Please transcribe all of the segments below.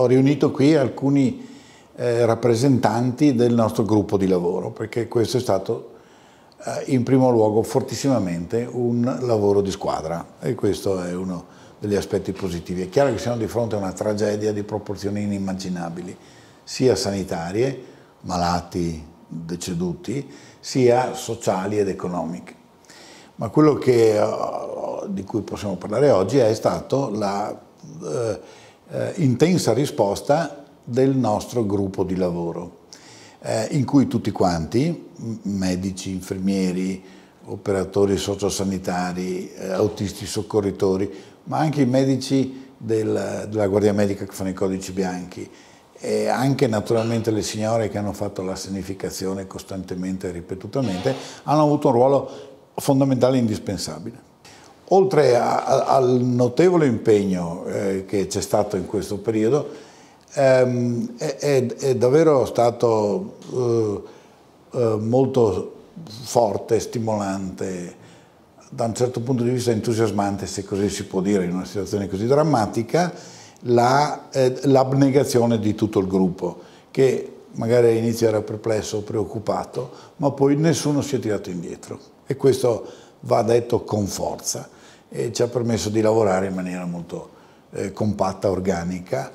ho riunito qui alcuni eh, rappresentanti del nostro gruppo di lavoro, perché questo è stato eh, in primo luogo fortissimamente un lavoro di squadra e questo è uno degli aspetti positivi. È chiaro che siamo di fronte a una tragedia di proporzioni inimmaginabili, sia sanitarie, malati, deceduti, sia sociali ed economiche. Ma quello che, eh, di cui possiamo parlare oggi è stato la... Eh, eh, intensa risposta del nostro gruppo di lavoro, eh, in cui tutti quanti, medici, infermieri, operatori sociosanitari, eh, autisti soccorritori, ma anche i medici del, della Guardia Medica che fanno i codici bianchi, e anche naturalmente le signore che hanno fatto la sanificazione costantemente e ripetutamente, hanno avuto un ruolo fondamentale e indispensabile. Oltre a, a, al notevole impegno eh, che c'è stato in questo periodo, ehm, è, è, è, davvero stato eh, eh, molto forte, stimolante, da un certo punto di vista entusiasmante, se così si può dire, in una situazione così drammatica, eh, l'abnegazione la, di tutto il gruppo, che magari all'inizio era perplesso, preoccupato, ma poi nessuno si è tirato indietro. E questo va detto con forza e ci ha permesso di lavorare in maniera molto eh, compatta, organica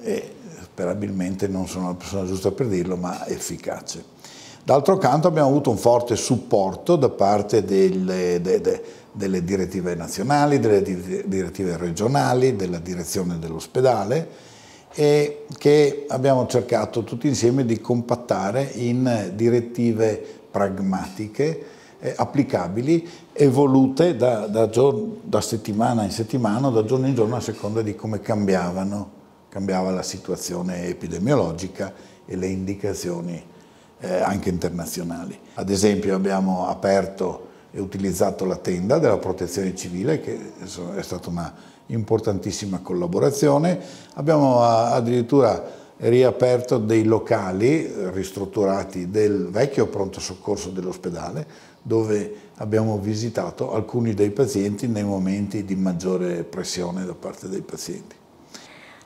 e sperabilmente non sono la persona giusta per dirlo, ma efficace. D'altro canto abbiamo avuto un forte supporto da parte delle, de, de, delle direttive nazionali, delle direttive regionali, della direzione dell'ospedale e che abbiamo cercato tutti insieme di compattare in direttive pragmatiche eh, applicabili evolute da, da, da, settimana in settimana, da giorno in giorno a seconda di come cambiavano, cambiava la situazione epidemiologica e le indicazioni eh, anche internazionali. Ad esempio abbiamo aperto e utilizzato la tenda della protezione civile che è stata una importantissima collaborazione, abbiamo addirittura riaperto dei locali ristrutturati del vecchio pronto soccorso dell'ospedale dove abbiamo visitato alcuni dei pazienti nei momenti di maggiore pressione da parte dei pazienti.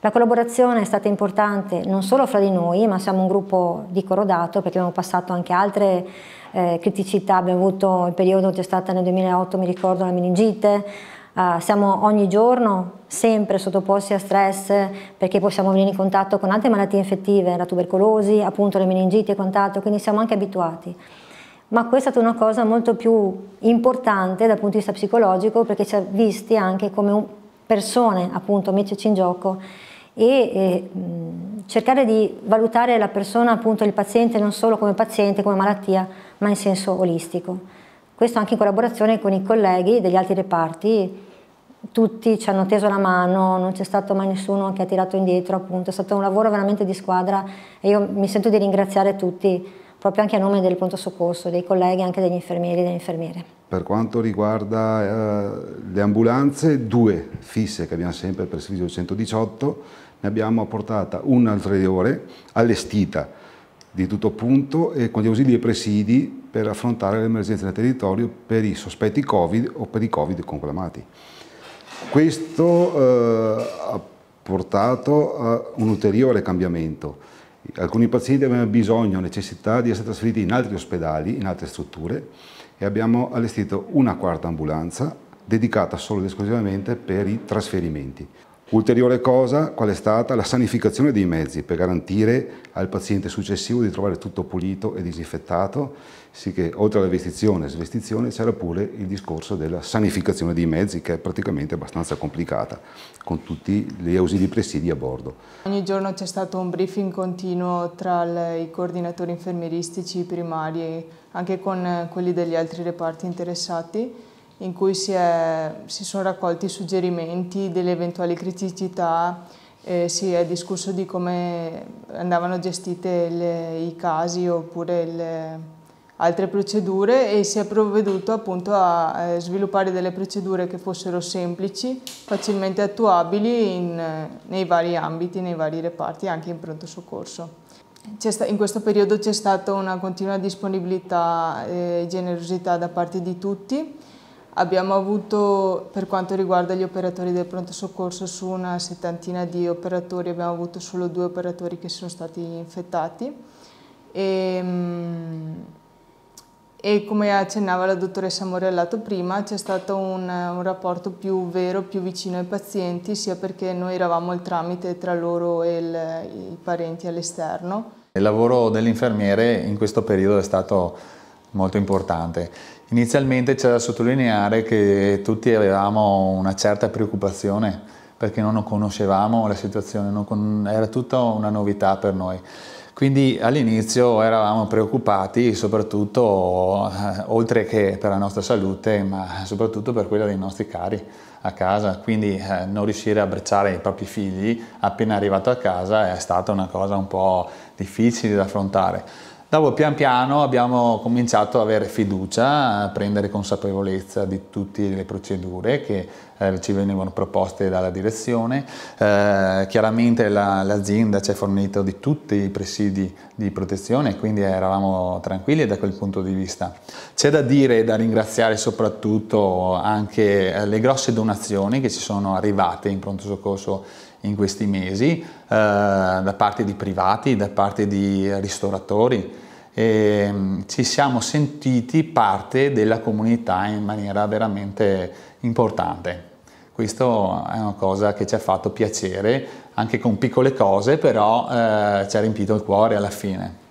La collaborazione è stata importante non solo fra di noi, ma siamo un gruppo di Corodato perché abbiamo passato anche altre eh, criticità, abbiamo avuto il periodo che è stata nel 2008, mi ricordo, la meningite, Uh, siamo ogni giorno sempre sottoposti a stress perché possiamo venire in contatto con altre malattie infettive, la tubercolosi, appunto le meningiti e quant'altro, quindi siamo anche abituati ma questa è stata una cosa molto più importante dal punto di vista psicologico perché ci ha visti anche come persone, appunto, metterci in gioco e, e cercare di valutare la persona, appunto, il paziente non solo come paziente, come malattia, ma in senso olistico. Questo anche in collaborazione con i colleghi degli altri reparti, tutti ci hanno teso la mano, non c'è stato mai nessuno che ha tirato indietro, appunto, è stato un lavoro veramente di squadra e io mi sento di ringraziare tutti proprio anche a nome del pronto soccorso, dei colleghi, anche degli infermieri e delle infermiere. Per quanto riguarda eh, le ambulanze, due fisse che abbiamo sempre per il servizio 118, ne abbiamo apportata ore allestita di tutto punto e con gli ausili e presidi per affrontare l'emergenza nel territorio per i sospetti Covid o per i Covid conclamati. Questo eh, ha portato a un ulteriore cambiamento Alcuni pazienti avevano bisogno, necessità di essere trasferiti in altri ospedali, in altre strutture e abbiamo allestito una quarta ambulanza dedicata solo ed esclusivamente per i trasferimenti. Ulteriore cosa, qual è stata? La sanificazione dei mezzi per garantire al paziente successivo di trovare tutto pulito e disinfettato, sì che oltre alla vestizione e svestizione c'era pure il discorso della sanificazione dei mezzi che è praticamente abbastanza complicata con tutti gli ausili presidi a bordo. Ogni giorno c'è stato un briefing continuo tra i coordinatori infermieristici primari anche con eh, quelli degli altri reparti interessati in cui si, è, si sono raccolti suggerimenti delle eventuali criticità, eh, si è discusso di come andavano gestite le, i casi oppure le altre procedure e si è provveduto appunto a eh, sviluppare delle procedure che fossero semplici, facilmente attuabili in, nei vari ambiti, nei vari reparti, anche in pronto soccorso. In questo periodo c'è stata una continua disponibilità e generosità da parte di tutti Abbiamo avuto, per quanto riguarda gli operatori del pronto soccorso, su una settantina di operatori abbiamo avuto solo due operatori che sono stati infettati. E, ehm, e come accennava la dottoressa Morellato prima, c'è stato un, un, rapporto più vero, più vicino ai pazienti, sia perché noi eravamo il tramite tra loro e il, i parenti all'esterno. Il lavoro dell'infermiere in questo periodo è stato molto importante. Inizialmente c'è da sottolineare che tutti avevamo una certa preoccupazione perché non conoscevamo la situazione, con... era tutta una novità per noi. Quindi all'inizio eravamo preoccupati soprattutto, eh, oltre che per la nostra salute, ma soprattutto per quella dei nostri cari a casa. Quindi eh, non riuscire a abbracciare i propri figli appena arrivato a casa è stata una cosa un po' difficile da affrontare Dopo pian piano abbiamo cominciato ad avere fiducia, a prendere consapevolezza di tutte le procedure che eh, ci venivano proposte dalla direzione. Eh, chiaramente l'azienda ci ha fornito di tutti i presidi di protezione, quindi eravamo tranquilli da quel punto di vista. C'è da dire e da ringraziare soprattutto anche eh, le grosse donazioni che ci sono arrivate in pronto soccorso in questi mesi eh, da parte di privati, da parte di ristoratori. E, ehm, ci siamo sentiti parte della comunità in maniera veramente importante. Questo è una cosa che ci ha fatto piacere, anche con piccole cose, però eh, ci ha riempito il cuore alla fine.